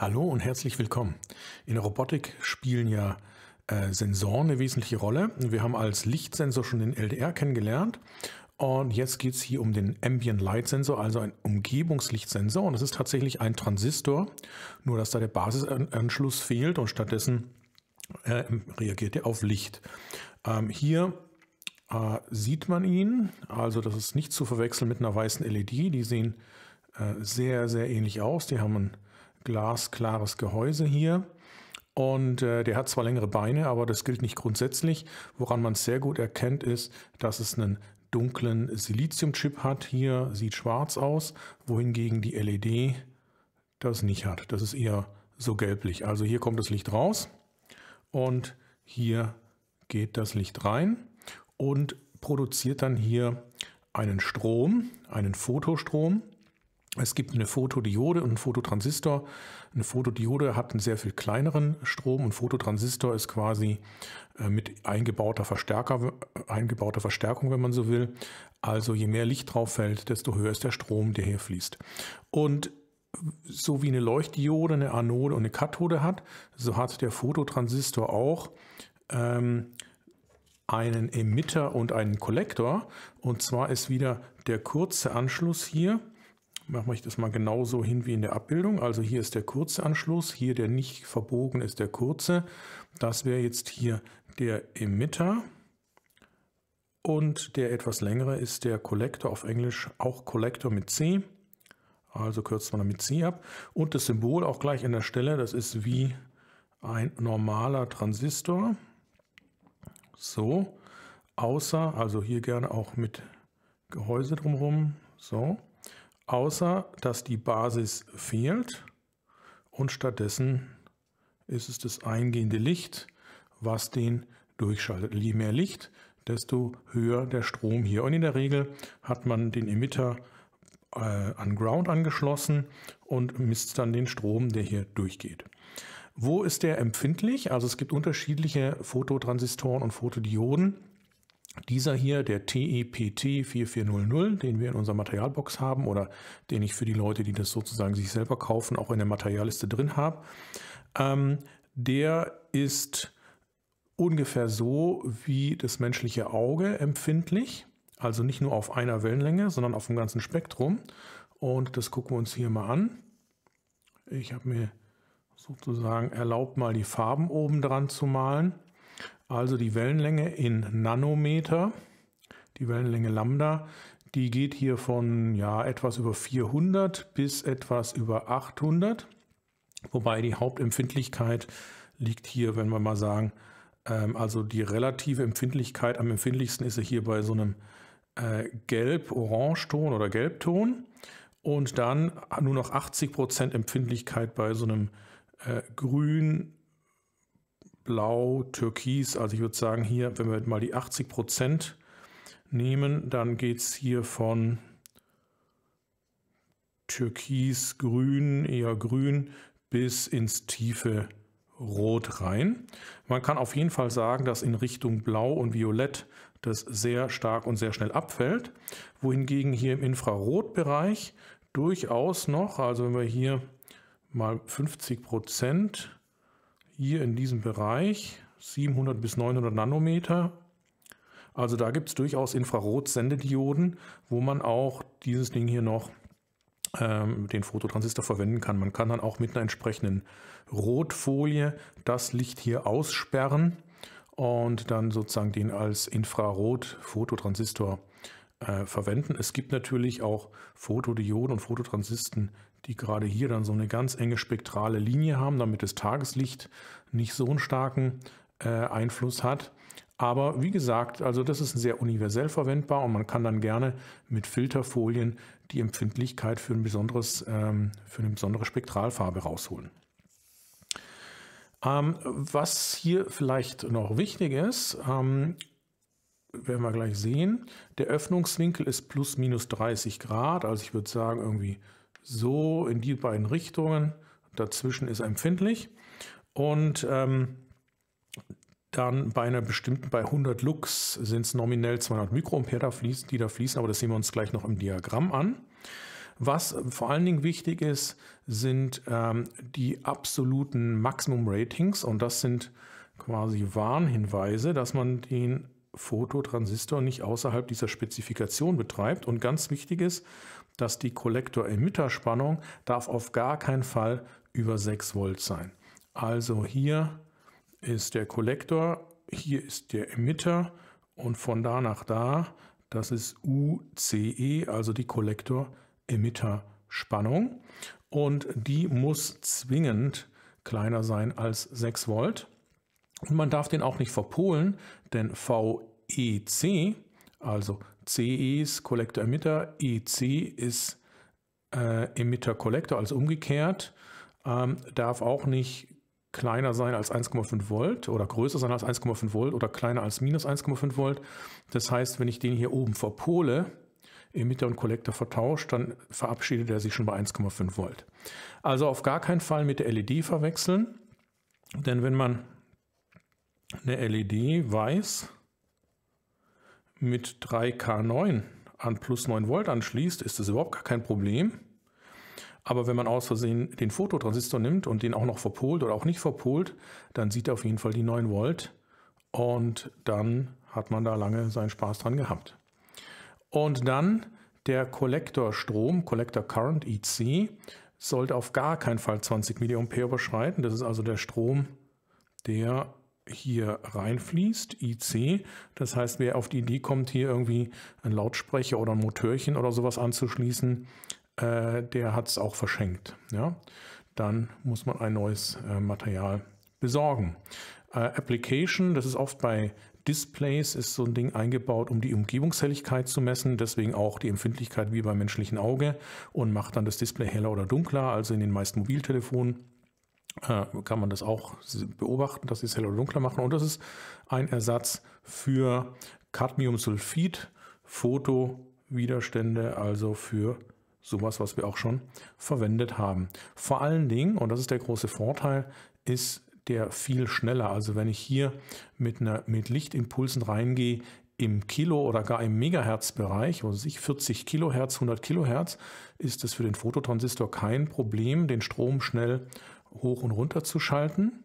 Hallo und herzlich willkommen. In der Robotik spielen ja äh, Sensoren eine wesentliche Rolle. Wir haben als Lichtsensor schon den LDR kennengelernt und jetzt geht es hier um den Ambient Light Sensor, also ein Umgebungslichtsensor und das ist tatsächlich ein Transistor, nur dass da der Basisanschluss fehlt und stattdessen äh, reagiert er auf Licht. Ähm, hier äh, sieht man ihn, also das ist nicht zu verwechseln mit einer weißen LED, die sehen äh, sehr, sehr ähnlich aus. Die haben einen glasklares Gehäuse hier. Und äh, der hat zwar längere Beine, aber das gilt nicht grundsätzlich. Woran man sehr gut erkennt, ist, dass es einen dunklen Siliziumchip hat. Hier sieht schwarz aus, wohingegen die LED das nicht hat. Das ist eher so gelblich. Also hier kommt das Licht raus und hier geht das Licht rein und produziert dann hier einen Strom, einen Fotostrom. Es gibt eine Fotodiode und einen Fototransistor. Eine Fotodiode hat einen sehr viel kleineren Strom und Fototransistor ist quasi äh, mit eingebauter, Verstärker, eingebauter Verstärkung, wenn man so will. Also je mehr Licht drauf fällt, desto höher ist der Strom, der hier fließt. Und so wie eine Leuchtdiode, eine Anode und eine Kathode hat, so hat der Fototransistor auch ähm, einen Emitter und einen Kollektor. Und zwar ist wieder der kurze Anschluss hier mache ich das mal genauso hin wie in der Abbildung. Also hier ist der kurze Anschluss, hier der nicht verbogen ist der kurze. Das wäre jetzt hier der Emitter. Und der etwas längere ist der Collector auf Englisch, auch Collector mit C. Also kürzt man damit C ab. Und das Symbol auch gleich an der Stelle, das ist wie ein normaler Transistor. So, außer, also hier gerne auch mit Gehäuse drumherum. So, außer dass die Basis fehlt und stattdessen ist es das eingehende Licht, was den durchschaltet. Je mehr Licht, desto höher der Strom hier. Und in der Regel hat man den Emitter äh, an Ground angeschlossen und misst dann den Strom, der hier durchgeht. Wo ist der empfindlich? Also es gibt unterschiedliche Phototransistoren und Fotodioden. Dieser hier, der TEPT 4400, e den wir in unserer Materialbox haben oder den ich für die Leute, die das sozusagen sich selber kaufen, auch in der Materialliste drin habe, ähm, der ist ungefähr so wie das menschliche Auge empfindlich. Also nicht nur auf einer Wellenlänge, sondern auf dem ganzen Spektrum. Und das gucken wir uns hier mal an. Ich habe mir sozusagen erlaubt, mal die Farben oben dran zu malen. Also die Wellenlänge in Nanometer, die Wellenlänge Lambda, die geht hier von ja, etwas über 400 bis etwas über 800. Wobei die Hauptempfindlichkeit liegt hier, wenn wir mal sagen, ähm, also die relative Empfindlichkeit, am empfindlichsten ist sie hier bei so einem äh, Gelb-Orangeton oder Gelbton. Und dann nur noch 80% Empfindlichkeit bei so einem äh, Grün, blau, türkis. Also ich würde sagen hier, wenn wir mal die 80 Prozent nehmen, dann geht es hier von türkis, grün, eher grün, bis ins tiefe Rot rein. Man kann auf jeden Fall sagen, dass in Richtung Blau und Violett das sehr stark und sehr schnell abfällt, wohingegen hier im Infrarotbereich durchaus noch, also wenn wir hier mal 50 Prozent hier in diesem Bereich 700 bis 900 Nanometer. Also da gibt es durchaus Infrarot-Sendedioden, wo man auch dieses Ding hier noch ähm, den Fototransistor verwenden kann. Man kann dann auch mit einer entsprechenden Rotfolie das Licht hier aussperren und dann sozusagen den als Infrarot-Fototransistor äh, verwenden. Es gibt natürlich auch Fotodioden und Fototransisten, die gerade hier dann so eine ganz enge spektrale Linie haben, damit das Tageslicht nicht so einen starken äh, Einfluss hat. Aber wie gesagt, also das ist sehr universell verwendbar und man kann dann gerne mit Filterfolien die Empfindlichkeit für, ein besonderes, ähm, für eine besondere Spektralfarbe rausholen. Ähm, was hier vielleicht noch wichtig ist, ähm, werden wir gleich sehen, der Öffnungswinkel ist plus minus 30 Grad, also ich würde sagen irgendwie so in die beiden Richtungen. Dazwischen ist empfindlich. Und ähm, dann bei einer bestimmten, bei 100 Lux sind es nominell 200 Mikroampere, die da fließen, aber das sehen wir uns gleich noch im Diagramm an. Was vor allen Dingen wichtig ist, sind ähm, die absoluten Maximum Ratings und das sind quasi Warnhinweise, dass man den Phototransistor nicht außerhalb dieser Spezifikation betreibt. Und ganz wichtig ist, dass die Kollektor-Emitter-Spannung darf auf gar keinen Fall über 6 Volt sein. Also hier ist der Kollektor, hier ist der Emitter und von da nach da, das ist UCE, also die Kollektor-Emitter-Spannung. Und die muss zwingend kleiner sein als 6 Volt. Und man darf den auch nicht verpolen, denn VEC, also CE ist Collector Emitter, EC ist äh, Emitter Collector, also umgekehrt, ähm, darf auch nicht kleiner sein als 1,5 Volt oder größer sein als 1,5 Volt oder kleiner als minus 1,5 Volt. Das heißt, wenn ich den hier oben verpole, Emitter und Collector vertauscht, dann verabschiedet er sich schon bei 1,5 Volt. Also auf gar keinen Fall mit der LED verwechseln, denn wenn man eine LED weiß mit 3K9 an plus 9 Volt anschließt, ist das überhaupt gar kein Problem. Aber wenn man aus Versehen den Fototransistor nimmt und den auch noch verpolt oder auch nicht verpolt, dann sieht er auf jeden Fall die 9 Volt und dann hat man da lange seinen Spaß dran gehabt. Und dann der Strom, Collector Current EC, sollte auf gar keinen Fall 20 mA überschreiten. Das ist also der Strom, der hier reinfließt, IC. Das heißt, wer auf die Idee kommt, hier irgendwie einen Lautsprecher oder ein Motörchen oder sowas anzuschließen, äh, der hat es auch verschenkt. Ja? Dann muss man ein neues äh, Material besorgen. Äh, Application, das ist oft bei Displays, ist so ein Ding eingebaut, um die Umgebungshelligkeit zu messen, deswegen auch die Empfindlichkeit wie beim menschlichen Auge und macht dann das Display heller oder dunkler, also in den meisten Mobiltelefonen äh, kann man das auch beobachten, dass sie es heller oder dunkler machen. Und das ist ein Ersatz für Cadmiumsulfid, fotowiderstände also für sowas, was wir auch schon verwendet haben. Vor allen Dingen, und das ist der große Vorteil, ist der viel schneller. Also wenn ich hier mit, einer, mit Lichtimpulsen reingehe, im Kilo- oder gar im Megahertz-Bereich, also 40 Kilohertz, 100 Kilohertz, ist es für den Fototransistor kein Problem, den Strom schnell zu hoch und runter zu schalten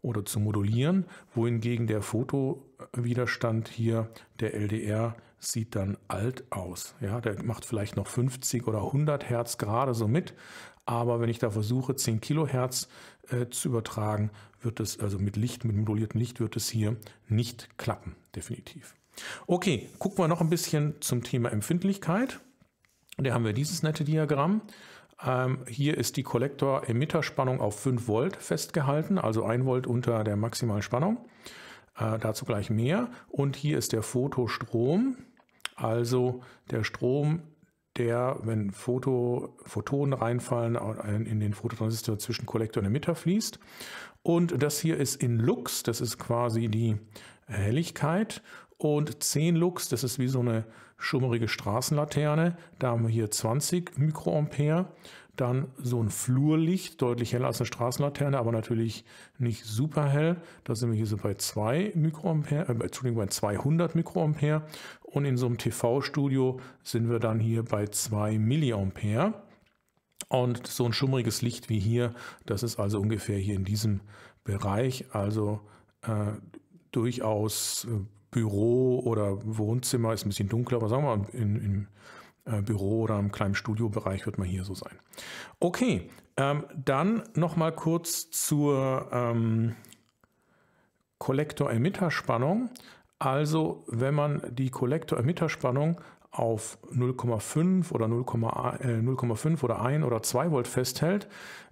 oder zu modulieren, wohingegen der Fotowiderstand hier der LDR sieht dann alt aus. Ja, der macht vielleicht noch 50 oder 100 Hertz gerade so mit, aber wenn ich da versuche 10 Kilohertz äh, zu übertragen, wird es also mit Licht, mit moduliertem Licht wird es hier nicht klappen, definitiv. Okay, gucken wir noch ein bisschen zum Thema Empfindlichkeit. Da haben wir dieses nette Diagramm ähm, hier ist die Kollektor-Emitter-Spannung auf 5 Volt festgehalten, also 1 Volt unter der maximalen Spannung. Äh, dazu gleich mehr. Und hier ist der Photostrom, also der Strom, der, wenn Foto, Photonen reinfallen, in den Phototransistor zwischen Kollektor und Emitter fließt. Und das hier ist in Lux, das ist quasi die Helligkeit. Und 10 Lux, das ist wie so eine schummerige Straßenlaterne, da haben wir hier 20 Mikroampere. Dann so ein Flurlicht, deutlich heller als eine Straßenlaterne, aber natürlich nicht super hell. Da sind wir hier so bei 2 Mikroampere, äh, Entschuldigung, bei 200 Mikroampere. Und in so einem TV-Studio sind wir dann hier bei 2 Milliampere. Und so ein schummriges Licht wie hier, das ist also ungefähr hier in diesem Bereich, also äh, durchaus äh, Büro oder Wohnzimmer, ist ein bisschen dunkler, aber sagen wir mal, im äh, Büro oder im kleinen Studiobereich wird man hier so sein. Okay, ähm, dann nochmal kurz zur ähm, Kollektor-Emitter-Spannung. Also wenn man die Kollektor-Emitter-Spannung auf 0,5 oder 0,5 äh, oder 1 oder 2 Volt festhält,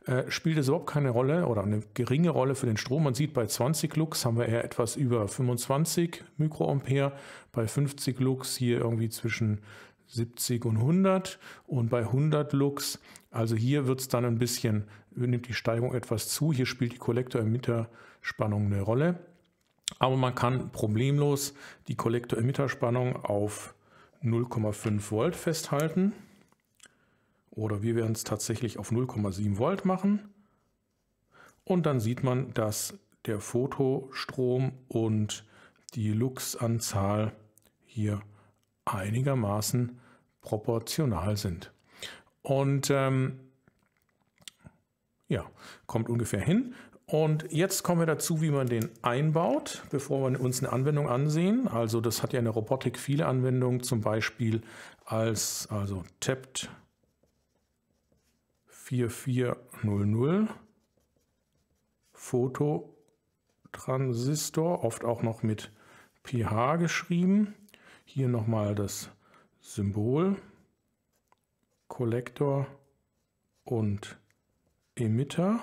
äh, spielt es überhaupt keine Rolle oder eine geringe Rolle für den Strom. Man sieht, bei 20 Lux haben wir eher etwas über 25 Mikroampere, bei 50 Lux hier irgendwie zwischen 70 und 100 und bei 100 Lux, also hier wird es dann ein bisschen, nimmt die Steigung etwas zu. Hier spielt die Kollektor-Emitter-Spannung eine Rolle. Aber man kann problemlos die Kollektor-Emitter-Spannung auf 0,5 Volt festhalten. Oder wir werden es tatsächlich auf 0,7 Volt machen. Und dann sieht man, dass der Fotostrom und die Lux-Anzahl hier einigermaßen proportional sind. Und ähm, ja, kommt ungefähr hin. Und jetzt kommen wir dazu, wie man den einbaut, bevor wir uns eine Anwendung ansehen. Also das hat ja in der Robotik viele Anwendungen, zum Beispiel als also Tapped 4400 Fototransistor, oft auch noch mit pH geschrieben. Hier nochmal das Symbol, Kollektor und Emitter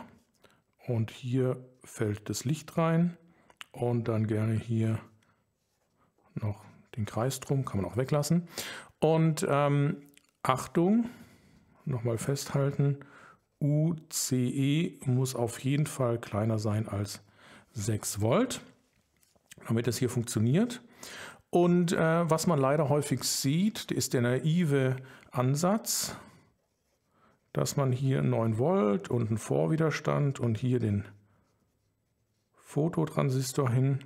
und hier fällt das Licht rein und dann gerne hier noch den Kreis drum, kann man auch weglassen. Und ähm, Achtung, nochmal festhalten, UCE muss auf jeden Fall kleiner sein als 6 Volt, damit das hier funktioniert. Und äh, was man leider häufig sieht, ist der naive Ansatz, dass man hier 9 Volt und einen Vorwiderstand und hier den Fototransistor hin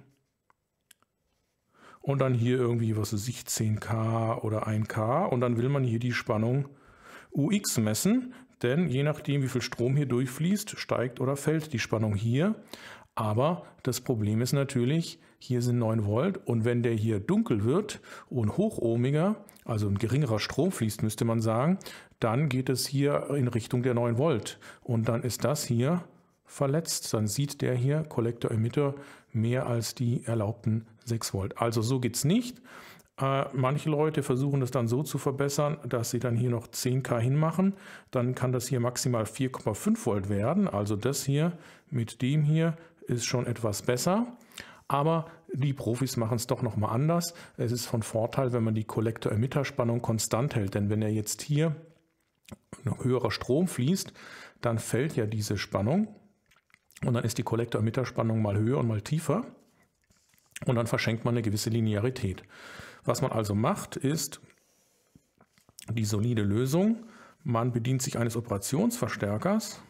und dann hier irgendwie, was weiß ich, 10K oder 1K und dann will man hier die Spannung UX messen, denn je nachdem, wie viel Strom hier durchfließt, steigt oder fällt die Spannung hier. Aber das Problem ist natürlich, hier sind 9 Volt und wenn der hier dunkel wird und hochohmiger, also ein geringerer Strom fließt, müsste man sagen, dann geht es hier in Richtung der 9 Volt. Und dann ist das hier verletzt. Dann sieht der hier Kollektor-Emitter mehr als die erlaubten 6 Volt. Also so geht es nicht. Äh, manche Leute versuchen das dann so zu verbessern, dass sie dann hier noch 10K hinmachen. Dann kann das hier maximal 4,5 Volt werden. Also das hier mit dem hier ist schon etwas besser. Aber die Profis machen es doch nochmal anders. Es ist von Vorteil, wenn man die Kollektor-Emitter-Spannung konstant hält. Denn wenn er jetzt hier höherer Strom fließt, dann fällt ja diese Spannung und dann ist die kollektor mitterspannung mal höher und mal tiefer und dann verschenkt man eine gewisse Linearität. Was man also macht, ist die solide Lösung. Man bedient sich eines Operationsverstärkers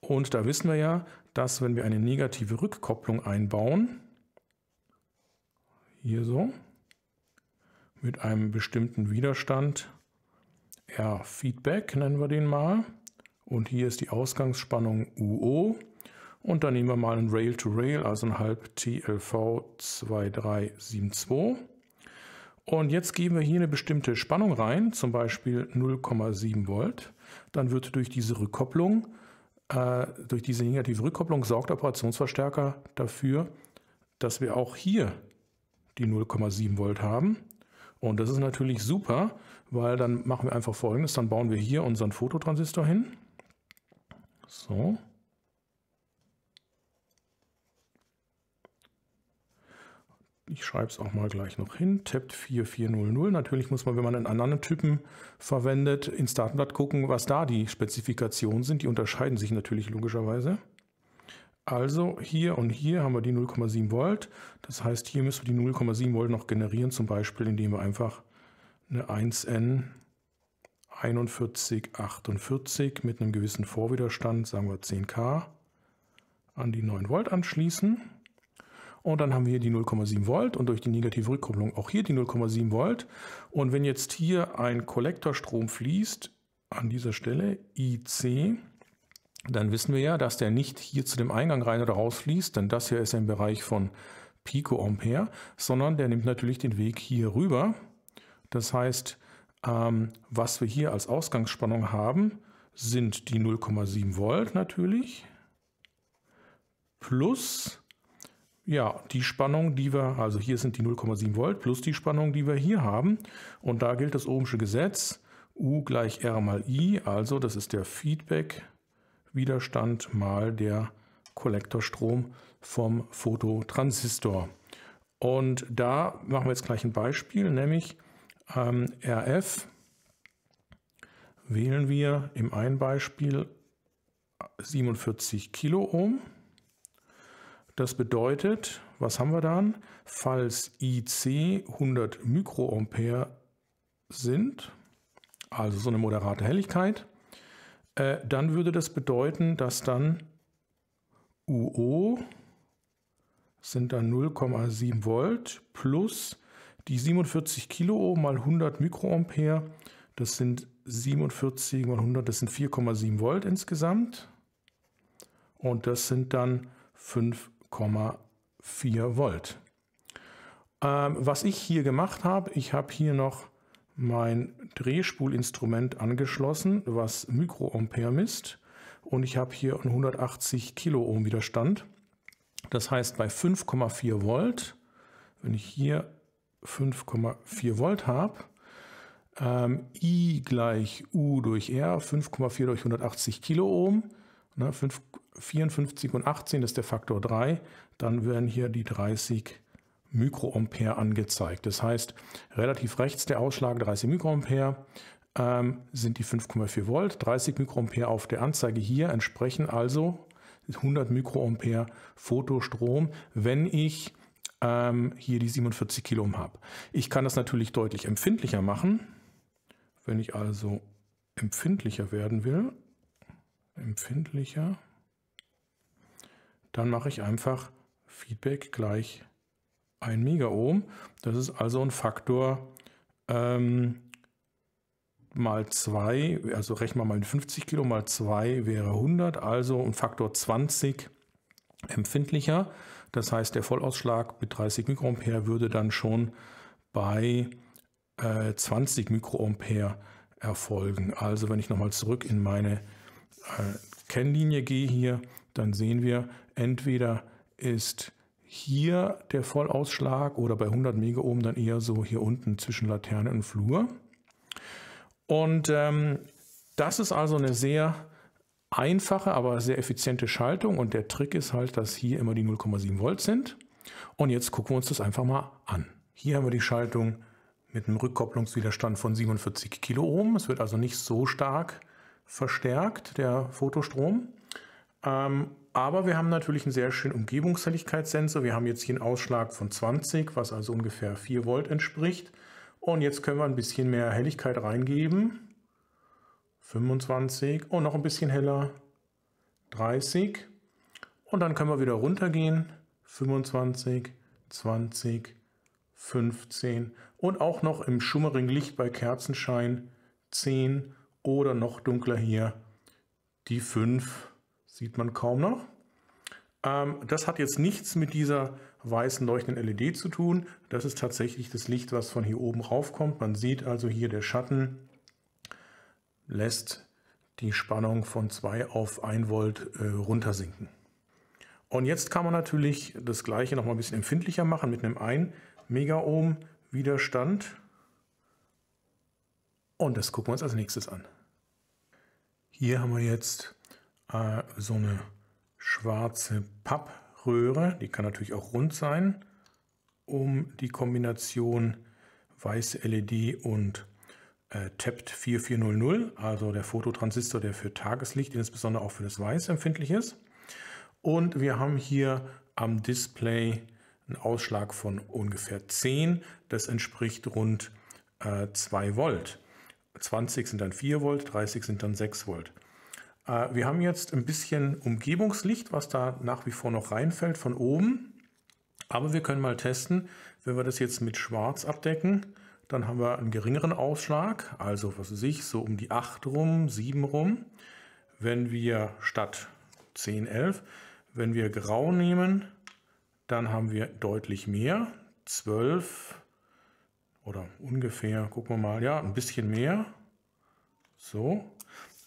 und da wissen wir ja, dass wenn wir eine negative Rückkopplung einbauen, hier so, mit einem bestimmten Widerstand R Feedback, nennen wir den mal. Und hier ist die Ausgangsspannung UO. Und dann nehmen wir mal ein Rail-to-Rail, also ein halb TLV 2372. Und jetzt geben wir hier eine bestimmte Spannung rein, zum Beispiel 0,7 Volt. Dann wird durch diese Rückkopplung, äh, durch diese negative Rückkopplung sorgt der Operationsverstärker dafür, dass wir auch hier die 0,7 Volt haben. Und das ist natürlich super, weil dann machen wir einfach folgendes, dann bauen wir hier unseren Fototransistor hin. So. Ich schreibe es auch mal gleich noch hin. tappt 4400. Natürlich muss man, wenn man einen anderen Typen verwendet, ins Datenblatt gucken, was da die Spezifikationen sind. Die unterscheiden sich natürlich logischerweise. Also hier und hier haben wir die 0,7 Volt. Das heißt, hier müssen wir die 0,7 Volt noch generieren, zum Beispiel indem wir einfach eine 1N 4148 mit einem gewissen Vorwiderstand, sagen wir 10K, an die 9 Volt anschließen. Und dann haben wir hier die 0,7 Volt und durch die negative Rückkopplung auch hier die 0,7 Volt. Und wenn jetzt hier ein Kollektorstrom fließt, an dieser Stelle IC, dann wissen wir ja, dass der nicht hier zu dem Eingang rein oder raus fließt, denn das hier ist ein Bereich von Picoampere, sondern der nimmt natürlich den Weg hier rüber. Das heißt, ähm, was wir hier als Ausgangsspannung haben, sind die 0,7 Volt natürlich plus ja, die Spannung, die wir, also hier sind die 0,7 Volt plus die Spannung, die wir hier haben. Und da gilt das Ohmsche Gesetz U gleich R mal I, also das ist der Feedback Widerstand mal der Kollektorstrom vom Phototransistor. Und da machen wir jetzt gleich ein Beispiel, nämlich ähm, RF wählen wir im einen Beispiel 47 Kiloohm. Das bedeutet, was haben wir dann? Falls IC 100 Mikroampere sind, also so eine moderate Helligkeit, äh, dann würde das bedeuten, dass dann UO sind dann 0,7 Volt plus die 47 Kiloohm mal 100 Mikroampere, das sind 47 mal 100, das sind 4,7 Volt insgesamt. Und das sind dann 5,4 Volt. Ähm, was ich hier gemacht habe, ich habe hier noch mein Drehspulinstrument angeschlossen, was Mikroampere misst. Und ich habe hier einen 180 Kiloohm Widerstand. Das heißt, bei 5,4 Volt, wenn ich hier 5,4 Volt habe, ähm, I gleich U durch R, 5,4 durch 180 Kiloohm, ne, 54 und 18 ist der Faktor 3, dann werden hier die 30 Kiloohm. Mikroampere angezeigt. Das heißt, relativ rechts der Ausschlag 30 Mikroampere ähm, sind die 5,4 Volt. 30 Mikroampere auf der Anzeige hier entsprechen also 100 Mikroampere Fotostrom, wenn ich ähm, hier die 47 Kilo Ohm habe. Ich kann das natürlich deutlich empfindlicher machen. Wenn ich also empfindlicher werden will, empfindlicher, dann mache ich einfach Feedback gleich 1 Megaohm. Das ist also ein Faktor ähm, mal 2, also rechnen wir mal 50 Kilo mal 2 wäre 100, also ein Faktor 20 empfindlicher. Das heißt, der Vollausschlag mit 30 Mikroampere würde dann schon bei äh, 20 Mikroampere erfolgen. Also wenn ich nochmal zurück in meine äh, Kennlinie gehe hier, dann sehen wir, entweder ist hier der Vollausschlag oder bei 100 Megaohm dann eher so hier unten zwischen Laterne und Flur. Und ähm, das ist also eine sehr einfache, aber sehr effiziente Schaltung und der Trick ist halt, dass hier immer die 0,7 Volt sind. Und jetzt gucken wir uns das einfach mal an. Hier haben wir die Schaltung mit einem Rückkopplungswiderstand von 47 Kiloohm. Es wird also nicht so stark verstärkt, der Fotostrom. Ähm, aber wir haben natürlich einen sehr schönen Umgebungshelligkeitssensor. Wir haben jetzt hier einen Ausschlag von 20, was also ungefähr 4 Volt entspricht. Und jetzt können wir ein bisschen mehr Helligkeit reingeben. 25 und noch ein bisschen heller. 30. Und dann können wir wieder runtergehen. 25, 20, 15 und auch noch im schummerigen Licht bei Kerzenschein 10 oder noch dunkler hier die 5. Sieht man kaum noch. Ähm, das hat jetzt nichts mit dieser weißen leuchtenden LED zu tun. Das ist tatsächlich das Licht, was von hier oben raufkommt. Man sieht also hier, der Schatten lässt die Spannung von 2 auf 1 Volt äh, runtersinken. Und jetzt kann man natürlich das gleiche noch mal ein bisschen empfindlicher machen mit einem 1 Megaohm Widerstand. Und das gucken wir uns als nächstes an. Hier haben wir jetzt äh, so eine schwarze Pappröhre, die kann natürlich auch rund sein, um die Kombination weiße LED und äh, TEPT 4400, also der Fototransistor, der für Tageslicht, insbesondere auch für das Weiß empfindlich ist. Und wir haben hier am Display einen Ausschlag von ungefähr 10. Das entspricht rund äh, 2 Volt. 20 sind dann 4 Volt, 30 sind dann 6 Volt. Äh, wir haben jetzt ein bisschen Umgebungslicht, was da nach wie vor noch reinfällt von oben. Aber wir können mal testen, wenn wir das jetzt mit Schwarz abdecken, dann haben wir einen geringeren Ausschlag, also was weiß ich, so um die 8 rum, 7 rum. Wenn wir statt 10, 11, wenn wir Grau nehmen, dann haben wir deutlich mehr, 12 oder ungefähr, gucken wir mal, ja, ein bisschen mehr, so.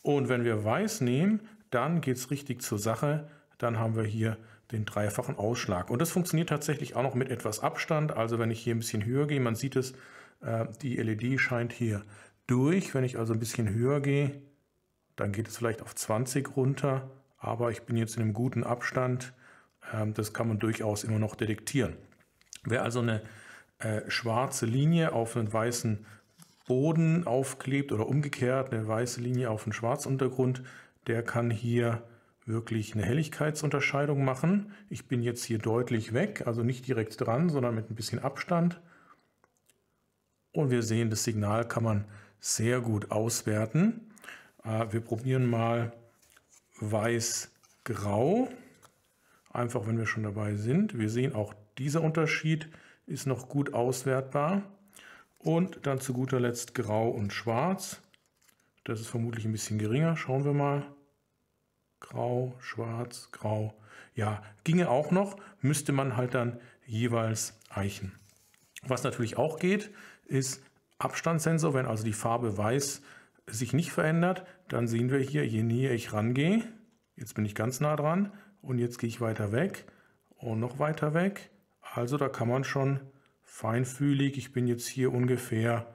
Und wenn wir weiß nehmen, dann geht es richtig zur Sache. Dann haben wir hier den dreifachen Ausschlag. Und das funktioniert tatsächlich auch noch mit etwas Abstand. Also wenn ich hier ein bisschen höher gehe, man sieht es, äh, die LED scheint hier durch. Wenn ich also ein bisschen höher gehe, dann geht es vielleicht auf 20 runter. Aber ich bin jetzt in einem guten Abstand. Ähm, das kann man durchaus immer noch detektieren. Wer also eine äh, schwarze Linie auf einen weißen Boden aufklebt oder umgekehrt eine weiße Linie auf einen Schwarzuntergrund, der kann hier wirklich eine Helligkeitsunterscheidung machen. Ich bin jetzt hier deutlich weg, also nicht direkt dran, sondern mit ein bisschen Abstand. Und wir sehen, das Signal kann man sehr gut auswerten. Äh, wir probieren mal weiß-grau. Einfach, wenn wir schon dabei sind. Wir sehen, auch dieser Unterschied ist noch gut auswertbar. Und dann zu guter Letzt Grau und Schwarz. Das ist vermutlich ein bisschen geringer. Schauen wir mal. Grau, Schwarz, Grau. Ja, ginge auch noch, müsste man halt dann jeweils eichen. Was natürlich auch geht, ist Abstandssensor. Wenn also die Farbe weiß sich nicht verändert, dann sehen wir hier, je näher ich rangehe, jetzt bin ich ganz nah dran und jetzt gehe ich weiter weg und noch weiter weg. Also da kann man schon feinfühlig. Ich bin jetzt hier ungefähr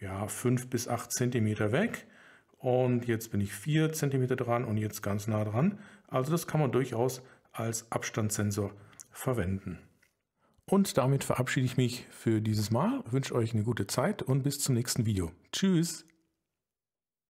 ja, 5 bis 8 cm weg und jetzt bin ich 4 cm dran und jetzt ganz nah dran. Also das kann man durchaus als Abstandssensor verwenden. Und damit verabschiede ich mich für dieses Mal, wünsche euch eine gute Zeit und bis zum nächsten Video. Tschüss!